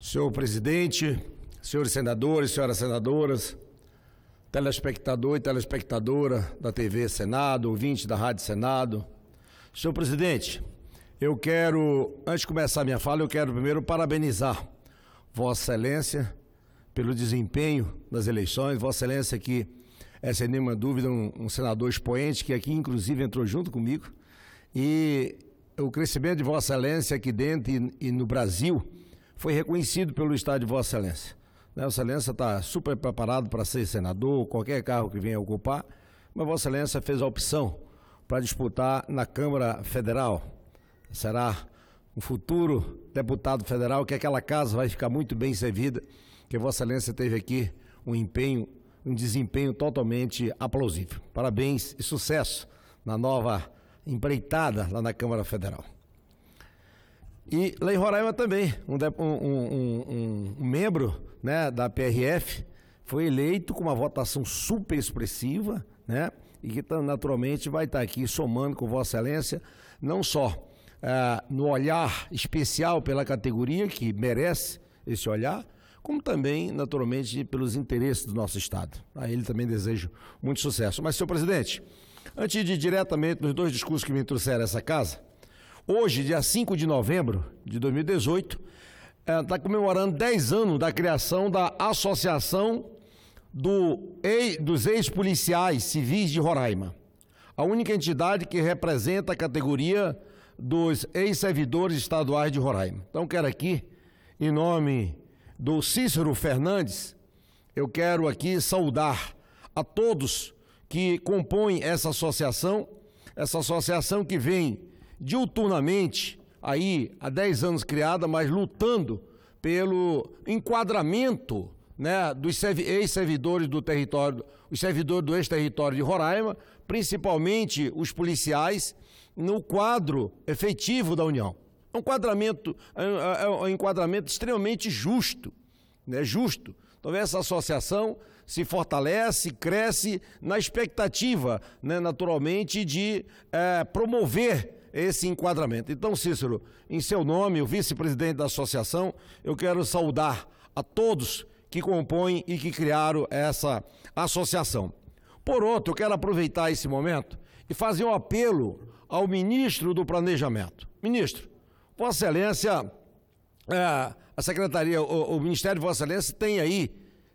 Senhor presidente, senhores senadores, senhoras senadoras, telespectador e telespectadora da TV Senado, ouvinte da Rádio Senado. Senhor presidente, eu quero, antes de começar minha fala, eu quero primeiro parabenizar Vossa Excelência pelo desempenho das eleições, Vossa Excelência que é sem nenhuma dúvida um, um senador expoente que aqui inclusive entrou junto comigo e o crescimento de Vossa Excelência aqui dentro e, e no Brasil foi reconhecido pelo Estado de Vossa Excelência. Né? Vossa Excelência está super preparado para ser senador, qualquer carro que venha ocupar, mas Vossa Excelência fez a opção para disputar na Câmara Federal. Será um futuro deputado federal, que aquela casa vai ficar muito bem servida, que Vossa Excelência teve aqui um empenho, um desempenho totalmente aplausível. Parabéns e sucesso na nova empreitada lá na Câmara Federal. E lá em Roraima também, um, um, um membro né, da PRF foi eleito com uma votação super expressiva, né? E que naturalmente vai estar tá aqui somando com Vossa Excelência, não só uh, no olhar especial pela categoria, que merece esse olhar, como também, naturalmente, pelos interesses do nosso Estado. A ele também desejo muito sucesso. Mas, senhor presidente, antes de ir diretamente nos dois discursos que me trouxeram a essa casa, Hoje, dia 5 de novembro de 2018, está é, comemorando 10 anos da criação da Associação do, dos Ex-Policiais Civis de Roraima, a única entidade que representa a categoria dos ex-servidores estaduais de Roraima. Então, quero aqui, em nome do Cícero Fernandes, eu quero aqui saudar a todos que compõem essa associação, essa associação que vem diuturnamente, aí há 10 anos criada, mas lutando pelo enquadramento né, dos ex-servidores do território, os servidores do ex-território de Roraima, principalmente os policiais, no quadro efetivo da União. É um enquadramento, é, é, é um enquadramento extremamente justo, né, justo. Então essa associação se fortalece, cresce na expectativa, né, naturalmente, de é, promover esse enquadramento. Então, Cícero, em seu nome, o vice-presidente da associação, eu quero saudar a todos que compõem e que criaram essa associação. Por outro, eu quero aproveitar esse momento e fazer um apelo ao ministro do Planejamento. Ministro, Vossa Excelência, é, a Secretaria, o, o, Ministério de Vossa Excelência tem aí,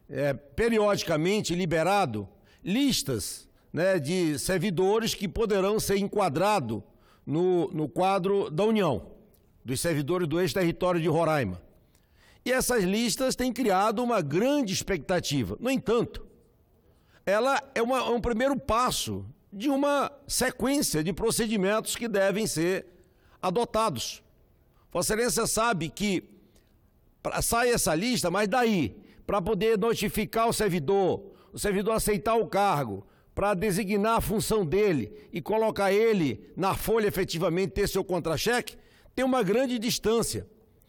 é, periodicamente, liberado listas né, de servidores que poderão ser enquadrados no, no quadro da União, dos servidores do ex-território de Roraima. E essas listas têm criado uma grande expectativa. No entanto, ela é, uma, é um primeiro passo de uma sequência de procedimentos que devem ser adotados. Vossa Excelência sabe que pra, sai essa lista, mas daí, para poder notificar o servidor, o servidor aceitar o cargo, para designar a função dele e colocar ele na folha efetivamente ter seu contra-cheque, tem uma grande distância.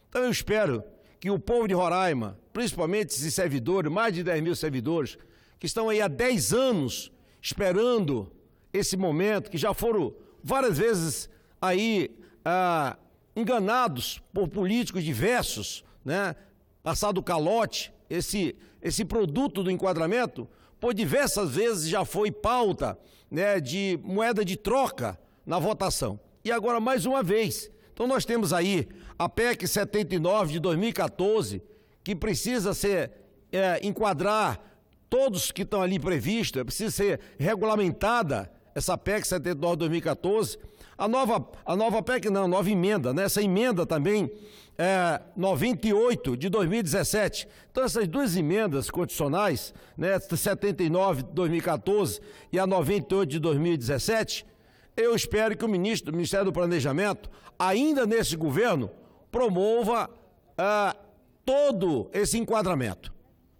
Então eu espero que o povo de Roraima, principalmente esses servidores, mais de 10 mil servidores, que estão aí há 10 anos esperando esse momento, que já foram várias vezes aí ah, enganados por políticos diversos, né? Passado calote, esse, esse produto do enquadramento, por diversas vezes já foi pauta né, de moeda de troca na votação. E agora mais uma vez. Então nós temos aí a PEC 79 de 2014, que precisa ser é, enquadrar todos que estão ali previstos, é precisa ser regulamentada essa PEC 79 de 2014 a nova, a nova PEC, não, nova emenda, né? Essa emenda também é 98 de 2017. Então, essas duas emendas condicionais, né? 79 de 2014 e a 98 de 2017, eu espero que o ministro do Ministério do Planejamento, ainda nesse governo, promova ah, todo esse enquadramento.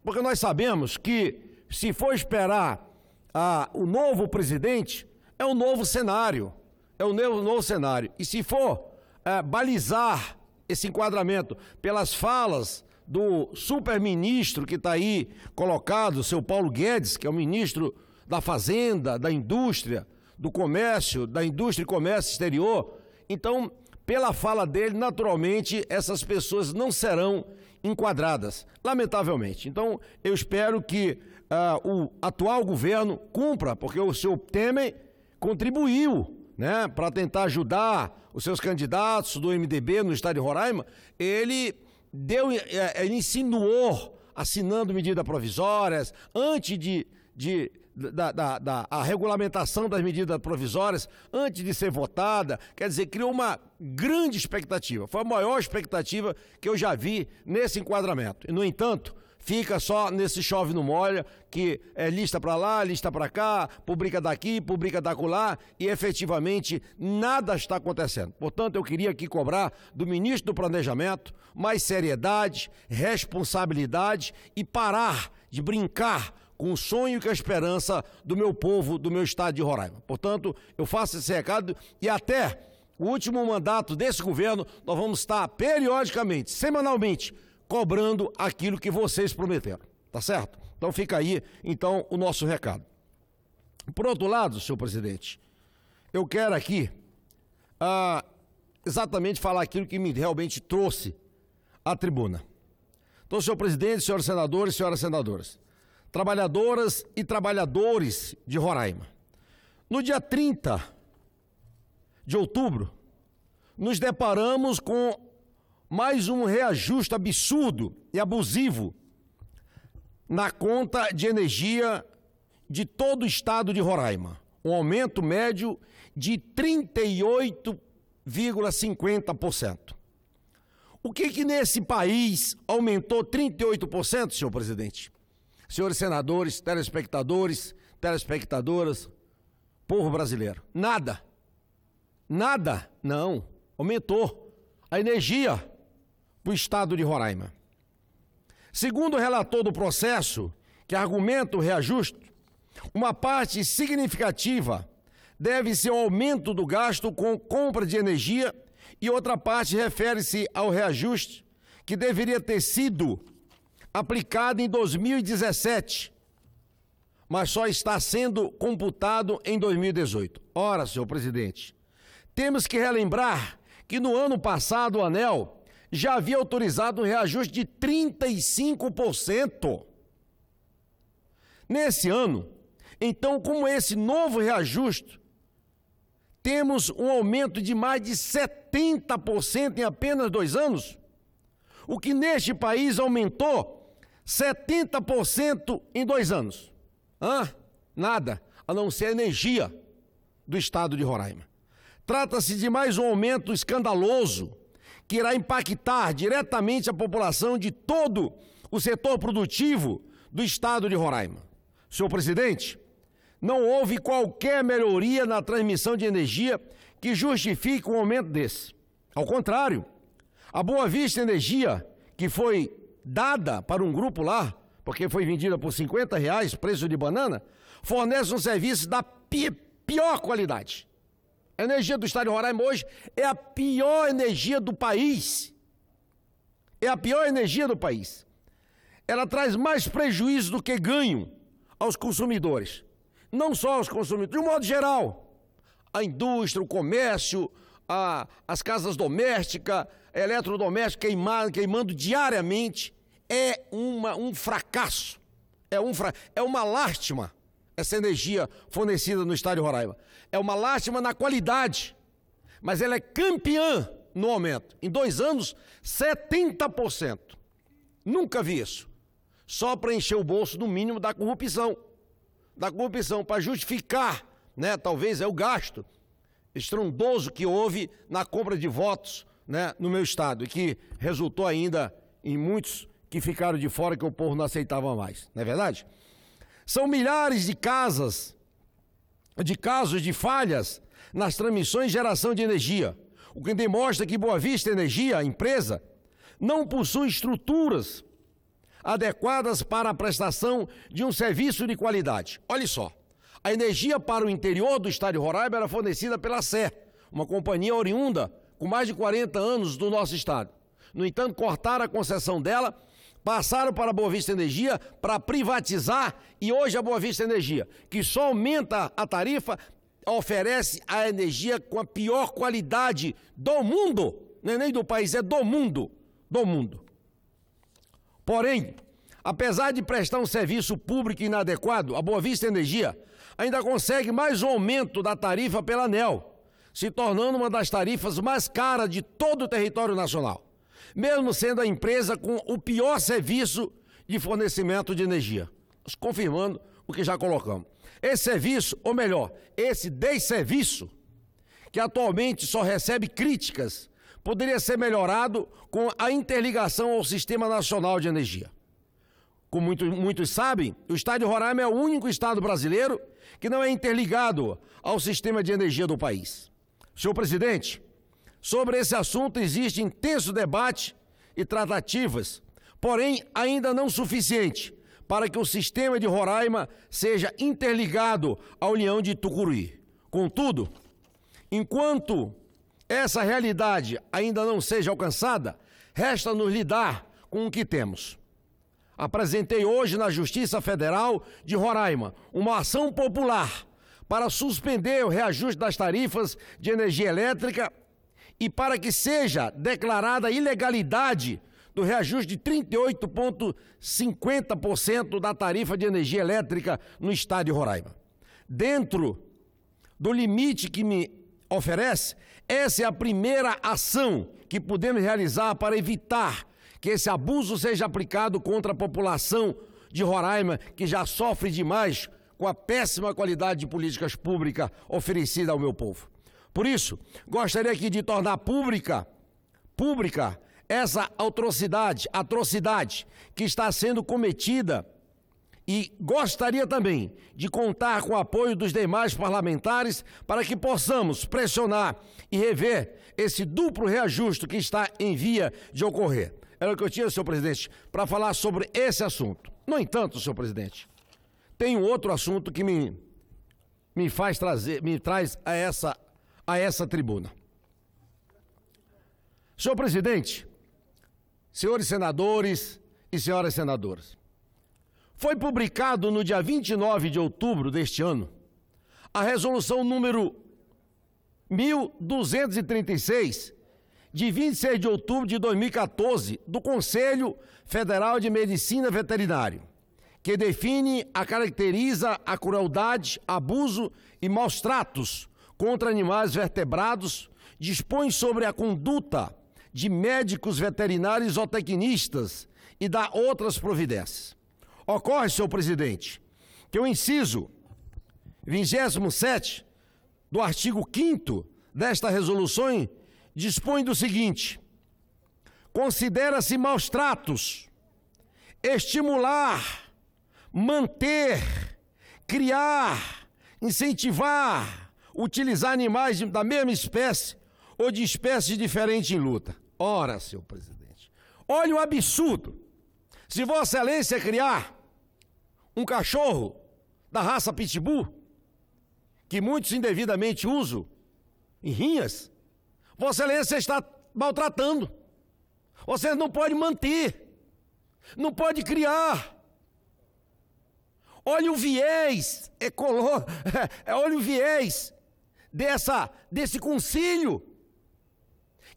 Porque nós sabemos que, se for esperar ah, o novo presidente, é um novo cenário. É o novo, novo cenário. E se for é, balizar esse enquadramento pelas falas do superministro que está aí colocado, o seu Paulo Guedes, que é o ministro da Fazenda, da Indústria, do Comércio, da Indústria e Comércio Exterior. Então, pela fala dele, naturalmente, essas pessoas não serão enquadradas, lamentavelmente. Então, eu espero que uh, o atual governo cumpra, porque o seu Temer contribuiu né, para tentar ajudar os seus candidatos do MDB no estado de Roraima, ele deu, é, é, ele insinuou, assinando medidas provisórias, antes de, de da, da, da, a regulamentação das medidas provisórias antes de ser votada, quer dizer, criou uma grande expectativa. Foi a maior expectativa que eu já vi nesse enquadramento. E, no entanto, fica só nesse chove no molha, que é lista para lá, lista para cá, publica daqui, publica daculá, e efetivamente nada está acontecendo. Portanto, eu queria aqui cobrar do ministro do Planejamento mais seriedade, responsabilidade e parar de brincar com o sonho e a esperança do meu povo, do meu estado de Roraima. Portanto, eu faço esse recado e até o último mandato desse governo, nós vamos estar periodicamente, semanalmente, cobrando aquilo que vocês prometeram, tá certo? Então fica aí, então, o nosso recado. Por outro lado, senhor presidente, eu quero aqui ah, exatamente falar aquilo que me realmente trouxe à tribuna. Então, senhor presidente, senhores senadores, senhoras senadoras, trabalhadoras e trabalhadores de Roraima, no dia 30 de outubro, nos deparamos com mais um reajuste absurdo e abusivo na conta de energia de todo o estado de Roraima. Um aumento médio de 38,50%. O que que nesse país aumentou 38%, senhor presidente? Senhores senadores, telespectadores, telespectadoras, povo brasileiro. Nada. Nada. Não. Aumentou. A energia para o estado de Roraima. Segundo o relator do processo, que argumenta o reajuste, uma parte significativa deve ser o aumento do gasto com compra de energia e outra parte refere-se ao reajuste que deveria ter sido aplicado em 2017, mas só está sendo computado em 2018. Ora, senhor presidente, temos que relembrar que no ano passado o ANEL já havia autorizado um reajuste de 35%. Nesse ano, então, com esse novo reajuste, temos um aumento de mais de 70% em apenas dois anos, o que neste país aumentou 70% em dois anos. Hã? Nada, a não ser a energia do estado de Roraima. Trata-se de mais um aumento escandaloso que irá impactar diretamente a população de todo o setor produtivo do estado de Roraima. Senhor presidente, não houve qualquer melhoria na transmissão de energia que justifique um aumento desse. Ao contrário, a Boa Vista Energia, que foi dada para um grupo lá, porque foi vendida por 50 reais, preço de banana, fornece um serviço da pior qualidade. A energia do estado de Roraima hoje é a pior energia do país. É a pior energia do país. Ela traz mais prejuízo do que ganho aos consumidores. Não só aos consumidores, de um modo geral. A indústria, o comércio, a, as casas domésticas, eletrodomésticos queimando, queimando diariamente. É uma, um fracasso. É, um fra... é uma lástima essa energia fornecida no estádio Roraima. É uma lástima na qualidade, mas ela é campeã no aumento. Em dois anos, 70%. Nunca vi isso. Só para encher o bolso, no mínimo, da corrupção. Da corrupção, para justificar, né? Talvez é o gasto estrondoso que houve na compra de votos né, no meu estado e que resultou ainda em muitos que ficaram de fora que o povo não aceitava mais. Não é verdade? São milhares de casas, de casos de falhas nas transmissões de geração de energia, o que demonstra que Boa Vista Energia, a empresa, não possui estruturas adequadas para a prestação de um serviço de qualidade. Olha só, a energia para o interior do estado de Roraima era fornecida pela Sé, uma companhia oriunda com mais de 40 anos do nosso estado. No entanto, cortaram a concessão dela passaram para a Boa Vista Energia para privatizar e hoje a Boa Vista Energia, que só aumenta a tarifa, oferece a energia com a pior qualidade do mundo, não é nem do país, é do mundo, do mundo. Porém, apesar de prestar um serviço público inadequado, a Boa Vista Energia ainda consegue mais um aumento da tarifa pela ANEL, se tornando uma das tarifas mais caras de todo o território nacional mesmo sendo a empresa com o pior serviço de fornecimento de energia. Confirmando o que já colocamos. Esse serviço, ou melhor, esse desserviço, que atualmente só recebe críticas, poderia ser melhorado com a interligação ao Sistema Nacional de Energia. Como muitos, muitos sabem, o estado de Roraima é o único estado brasileiro que não é interligado ao sistema de energia do país. Senhor presidente, Sobre esse assunto existe intenso debate e tratativas, porém ainda não suficiente para que o sistema de Roraima seja interligado à União de Tucuruí. Contudo, enquanto essa realidade ainda não seja alcançada, resta-nos lidar com o que temos. Apresentei hoje na Justiça Federal de Roraima uma ação popular para suspender o reajuste das tarifas de energia elétrica e para que seja declarada ilegalidade do reajuste de 38,50% da tarifa de energia elétrica no estado de Roraima. Dentro do limite que me oferece, essa é a primeira ação que podemos realizar para evitar que esse abuso seja aplicado contra a população de Roraima, que já sofre demais com a péssima qualidade de políticas públicas oferecida ao meu povo. Por isso, gostaria aqui de tornar pública, pública, essa atrocidade, atrocidade que está sendo cometida e gostaria também de contar com o apoio dos demais parlamentares para que possamos pressionar e rever esse duplo reajuste que está em via de ocorrer. Era o que eu tinha, senhor presidente, para falar sobre esse assunto. No entanto, senhor presidente, tem um outro assunto que me, me faz trazer, me traz a essa a essa tribuna. Senhor presidente, senhores senadores e senhoras senadoras, foi publicado no dia 29 de outubro deste ano a resolução número 1236 de 26 de outubro de 2014 do Conselho Federal de Medicina Veterinária, que define, a caracteriza a crueldade, abuso e maus tratos contra animais vertebrados, dispõe sobre a conduta de médicos veterinários ou tecnistas e dá outras providências. Ocorre, senhor presidente, que o inciso 27 do artigo 5 desta resolução dispõe do seguinte: considera-se maus tratos estimular, manter, criar, incentivar, utilizar animais da mesma espécie ou de espécies diferentes em luta. Ora, senhor presidente, olha o absurdo. Se Vossa Excelência criar um cachorro da raça pitbull, que muitos indevidamente usam em rinhas, Vossa Excelência está maltratando. Você não pode manter, não pode criar. Olha o viés ecológico, olha o viés dessa, desse concílio,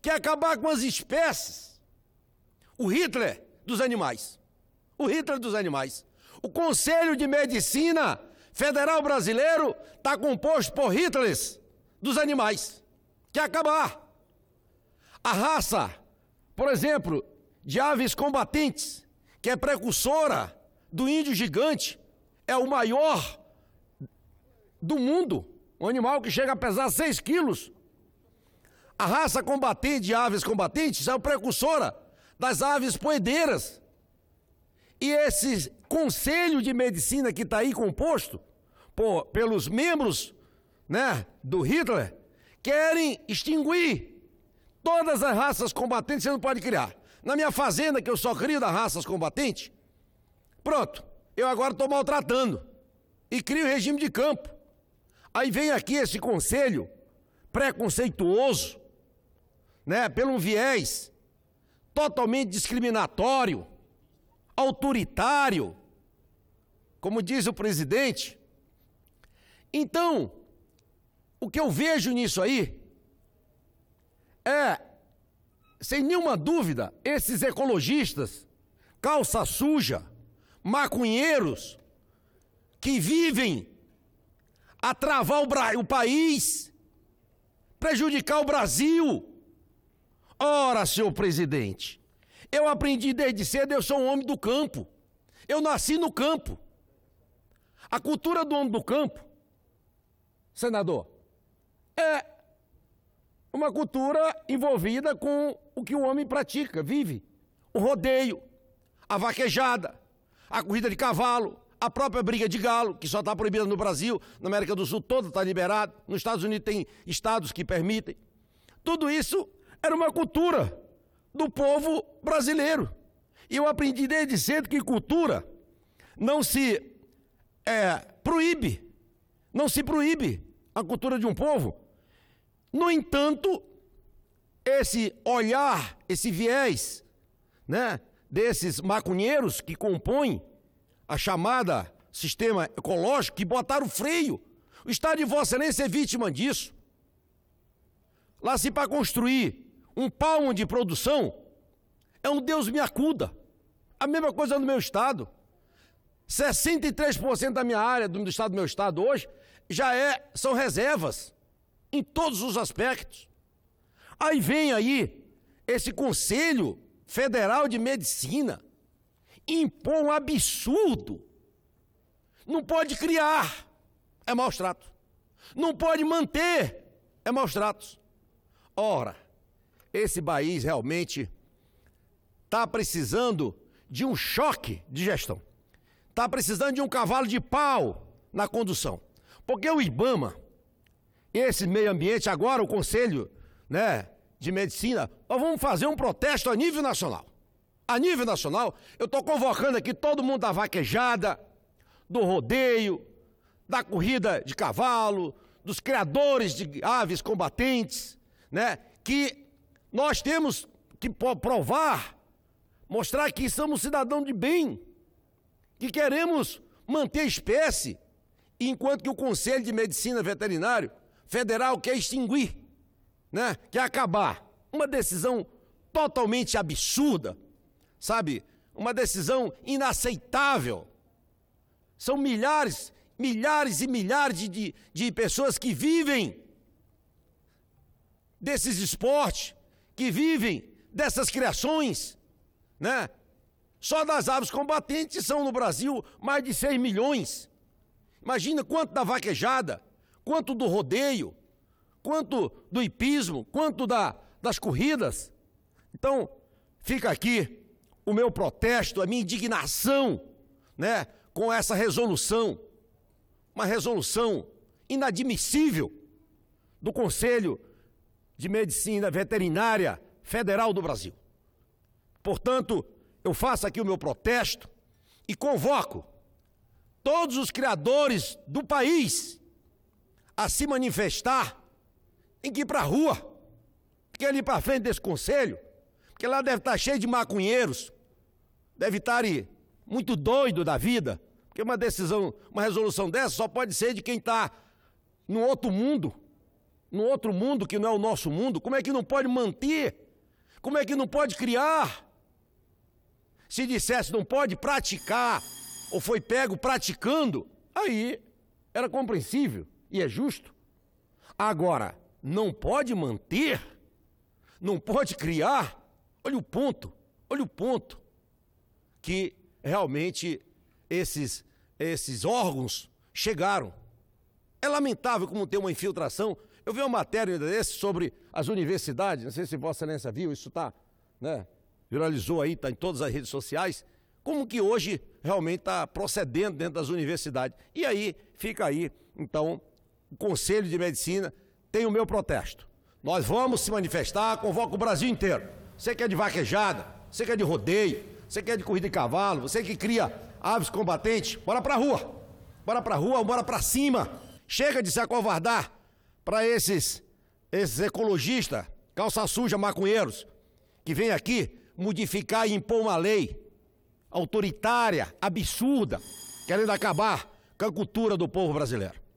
que é acabar com as espécies. O Hitler dos animais. O Hitler dos animais. O Conselho de Medicina Federal Brasileiro está composto por Hitlers dos animais. Que acabar. A raça, por exemplo, de aves combatentes, que é precursora do índio gigante, é o maior do mundo um animal que chega a pesar 6 quilos. A raça combatente de aves combatentes é a precursora das aves poedeiras. E esse conselho de medicina que está aí composto por, pelos membros né, do Hitler querem extinguir todas as raças combatentes você não pode criar. Na minha fazenda, que eu só crio da raças combatentes, pronto, eu agora estou maltratando e crio regime de campo. Aí vem aqui esse conselho preconceituoso, né, pelo viés totalmente discriminatório, autoritário, como diz o presidente. Então, o que eu vejo nisso aí é, sem nenhuma dúvida, esses ecologistas, calça suja, maconheiros, que vivem a travar o, o país, prejudicar o Brasil. Ora, senhor presidente, eu aprendi desde cedo, eu sou um homem do campo. Eu nasci no campo. A cultura do homem do campo, senador, é uma cultura envolvida com o que o homem pratica, vive. O rodeio, a vaquejada, a corrida de cavalo, a própria briga de galo, que só está proibida no Brasil, na América do Sul toda está liberada, nos Estados Unidos tem estados que permitem. Tudo isso era uma cultura do povo brasileiro. E eu aprendi desde cedo que cultura não se é, proíbe, não se proíbe a cultura de um povo. No entanto, esse olhar, esse viés, né, desses macunheiros que compõem a chamada sistema ecológico que botaram freio. O Estado de Vossa Excelência é vítima disso. Lá se para construir um palmo de produção, é um Deus me acuda. A mesma coisa no meu estado. 63% da minha área do estado do meu estado hoje já é são reservas em todos os aspectos. Aí vem aí esse Conselho Federal de Medicina impor um absurdo. Não pode criar, é maus tratos. Não pode manter, é maus tratos. Ora, esse país realmente está precisando de um choque de gestão. Está precisando de um cavalo de pau na condução. Porque o Ibama, esse meio ambiente, agora o Conselho né, de Medicina, nós vamos fazer um protesto a nível nacional a nível nacional, eu estou convocando aqui todo mundo da vaquejada, do rodeio, da corrida de cavalo, dos criadores de aves combatentes, né? Que nós temos que provar, mostrar que somos cidadão de bem, que queremos manter a espécie, enquanto que o Conselho de Medicina Veterinário Federal quer extinguir, né? Quer acabar. Uma decisão totalmente absurda, Sabe? Uma decisão inaceitável. São milhares, milhares e milhares de, de, de pessoas que vivem desses esportes, que vivem dessas criações, né? Só das aves combatentes são no Brasil mais de 6 milhões. Imagina quanto da vaquejada, quanto do rodeio, quanto do hipismo, quanto da, das corridas. Então, fica aqui o meu protesto, a minha indignação, né, com essa resolução, uma resolução inadmissível do Conselho de Medicina Veterinária Federal do Brasil. Portanto, eu faço aqui o meu protesto e convoco todos os criadores do país a se manifestar, a que ir para a rua, a ir é ali para frente desse conselho, porque lá deve estar tá cheio de maconheiros, deve estar aí, muito doido da vida, porque uma decisão, uma resolução dessa só pode ser de quem está num outro mundo, num outro mundo que não é o nosso mundo. Como é que não pode manter? Como é que não pode criar? Se dissesse não pode praticar, ou foi pego praticando, aí era compreensível e é justo. Agora, não pode manter, não pode criar. Olha o ponto, olha o ponto que realmente esses, esses órgãos chegaram. É lamentável como tem uma infiltração. Eu vi uma matéria desse sobre as universidades, não sei se Vossa Excelência viu, isso está, né? Viralizou aí, está em todas as redes sociais. Como que hoje realmente está procedendo dentro das universidades? E aí fica aí, então, o Conselho de Medicina tem o meu protesto. Nós vamos se manifestar, convoca o Brasil inteiro. Você que é de vaquejada, você que é de rodeio, você quer é de corrida de cavalo? Você que cria aves combatentes? Bora pra rua! Bora pra rua, bora pra cima! Chega de se acovardar para esses, esses ecologistas, calça suja, maconheiros, que vem aqui modificar e impor uma lei autoritária, absurda, querendo acabar com a cultura do povo brasileiro.